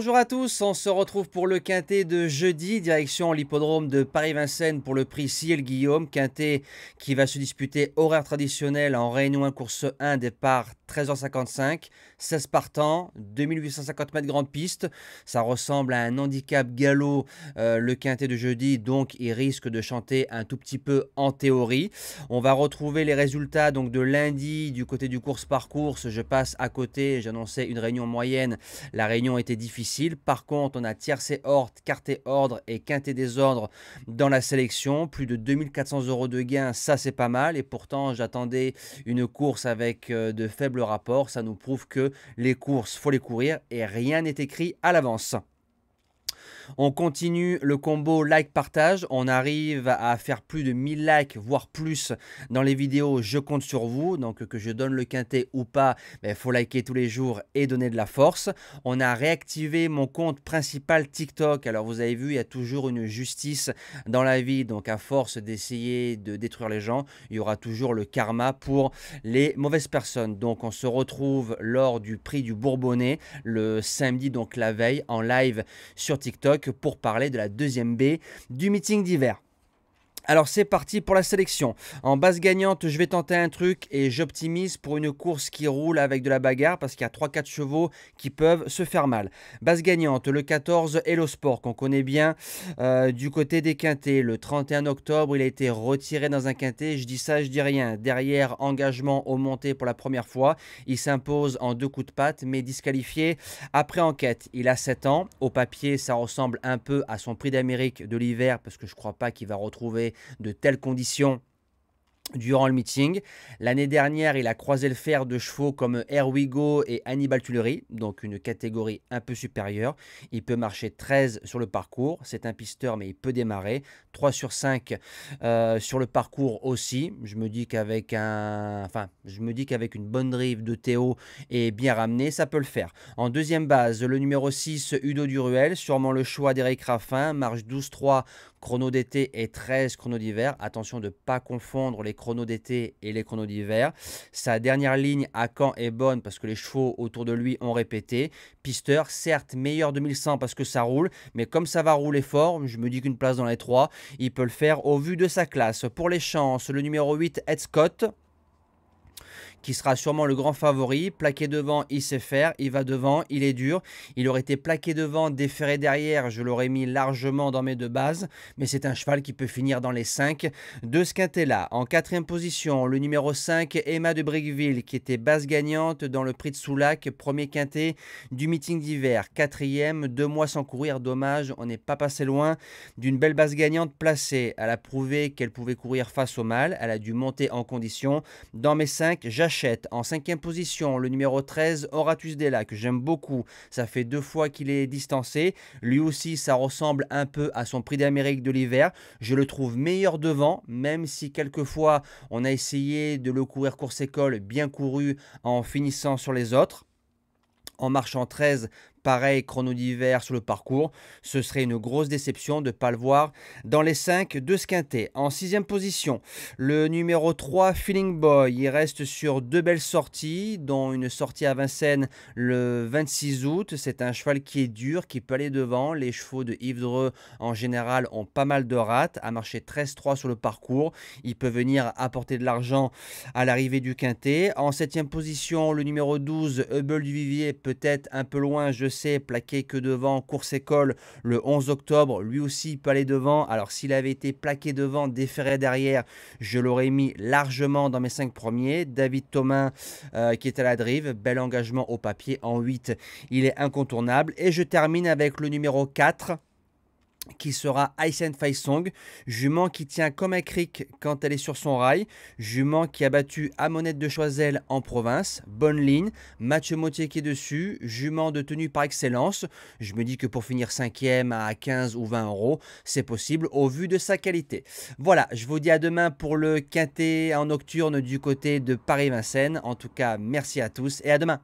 bonjour à tous, on se retrouve pour le quintet de jeudi, direction l'hippodrome de Paris-Vincennes pour le prix Ciel Guillaume, quintet qui va se disputer horaire traditionnel en Réunion 1 course 1, départ 13h55, 16 partants, 2850 mètres grande piste, ça ressemble à un handicap galop euh, le quintet de jeudi, donc il risque de chanter un tout petit peu en théorie. On va retrouver les résultats donc de lundi du côté du course par course, je passe à côté, j'annonçais une réunion moyenne, la réunion était difficile par contre, on a tiercé ordre, quarté ordre et quinté désordre dans la sélection. Plus de 2400 euros de gains, ça c'est pas mal. Et pourtant, j'attendais une course avec euh, de faibles rapports. Ça nous prouve que les courses, faut les courir et rien n'est écrit à l'avance. On continue le combo like-partage. On arrive à faire plus de 1000 likes, voire plus dans les vidéos. Je compte sur vous. Donc que je donne le quintet ou pas, il ben, faut liker tous les jours et donner de la force. On a réactivé mon compte principal TikTok. Alors vous avez vu, il y a toujours une justice dans la vie. Donc à force d'essayer de détruire les gens, il y aura toujours le karma pour les mauvaises personnes. Donc on se retrouve lors du prix du Bourbonnais le samedi, donc la veille, en live sur TikTok que pour parler de la deuxième B du meeting d'hiver. Alors c'est parti pour la sélection. En base gagnante, je vais tenter un truc et j'optimise pour une course qui roule avec de la bagarre parce qu'il y a 3-4 chevaux qui peuvent se faire mal. Base gagnante, le 14 Hello Sport qu'on connaît bien euh, du côté des quintés. Le 31 octobre, il a été retiré dans un quintet. Je dis ça, je dis rien. Derrière, engagement au monté pour la première fois. Il s'impose en deux coups de patte mais disqualifié après enquête. Il a 7 ans. Au papier, ça ressemble un peu à son prix d'Amérique de l'hiver parce que je ne crois pas qu'il va retrouver de telles conditions durant le meeting. L'année dernière, il a croisé le fer de chevaux comme Air et Hannibal Tullery, donc une catégorie un peu supérieure. Il peut marcher 13 sur le parcours, c'est un pisteur mais il peut démarrer. 3 sur 5 euh, sur le parcours aussi. Je me dis qu'avec un... enfin, je me dis qu'avec une bonne drive de Théo et bien ramené, ça peut le faire. En deuxième base, le numéro 6, Udo Duruel, sûrement le choix d'Eric Raffin, marche 12-3 Chrono d'été et 13 chronos d'hiver. Attention de ne pas confondre les chronos d'été et les chronos d'hiver. Sa dernière ligne à Caen est bonne parce que les chevaux autour de lui ont répété. Pisteur, certes, meilleur 2100 parce que ça roule, mais comme ça va rouler fort, je me dis qu'une place dans les trois. il peut le faire au vu de sa classe. Pour les chances, le numéro 8, Ed Scott, qui sera sûrement le grand favori. Plaqué devant, il sait faire, il va devant, il est dur. Il aurait été plaqué devant, déféré derrière, je l'aurais mis largement dans mes deux bases, mais c'est un cheval qui peut finir dans les cinq De ce quintet-là, en quatrième position, le numéro 5, Emma de Brickville, qui était base gagnante dans le prix de Soulac, premier quintet du meeting d'hiver, quatrième, deux mois sans courir, dommage, on n'est pas passé loin d'une belle base gagnante placée. Elle a prouvé qu'elle pouvait courir face au mal, elle a dû monter en condition. Dans mes cinq, j'achète en cinquième position, le numéro 13, Horatus Della que j'aime beaucoup. Ça fait deux fois qu'il est distancé. Lui aussi, ça ressemble un peu à son prix d'Amérique de l'hiver. Je le trouve meilleur devant, même si quelquefois on a essayé de le courir course-école bien couru en finissant sur les autres en marchant 13 Pareil, chrono d'hiver sur le parcours. Ce serait une grosse déception de pas le voir dans les 5 de ce quintet. En sixième position, le numéro 3, Feeling Boy. Il reste sur deux belles sorties, dont une sortie à Vincennes le 26 août. C'est un cheval qui est dur, qui peut aller devant. Les chevaux de Yves Dreux, en général, ont pas mal de rates, à marcher 13-3 sur le parcours. Il peut venir apporter de l'argent à l'arrivée du quintet. En septième position, le numéro 12, Hubble du Vivier, peut-être un peu loin, je sais, plaqué que devant, course-école le 11 octobre, lui aussi peut aller devant. Alors s'il avait été plaqué devant, déféré derrière, je l'aurais mis largement dans mes 5 premiers. David Thomas euh, qui est à la drive, bel engagement au papier en 8, il est incontournable. Et je termine avec le numéro 4, qui sera Ice and jument qui tient comme un cric quand elle est sur son rail, jument qui a battu Amonette de choisel en province, bonne ligne, match moitié qui est dessus, jument de tenue par excellence, je me dis que pour finir 5 cinquième à 15 ou 20 euros, c'est possible au vu de sa qualité. Voilà, je vous dis à demain pour le quintet en nocturne du côté de Paris-Vincennes, en tout cas merci à tous et à demain.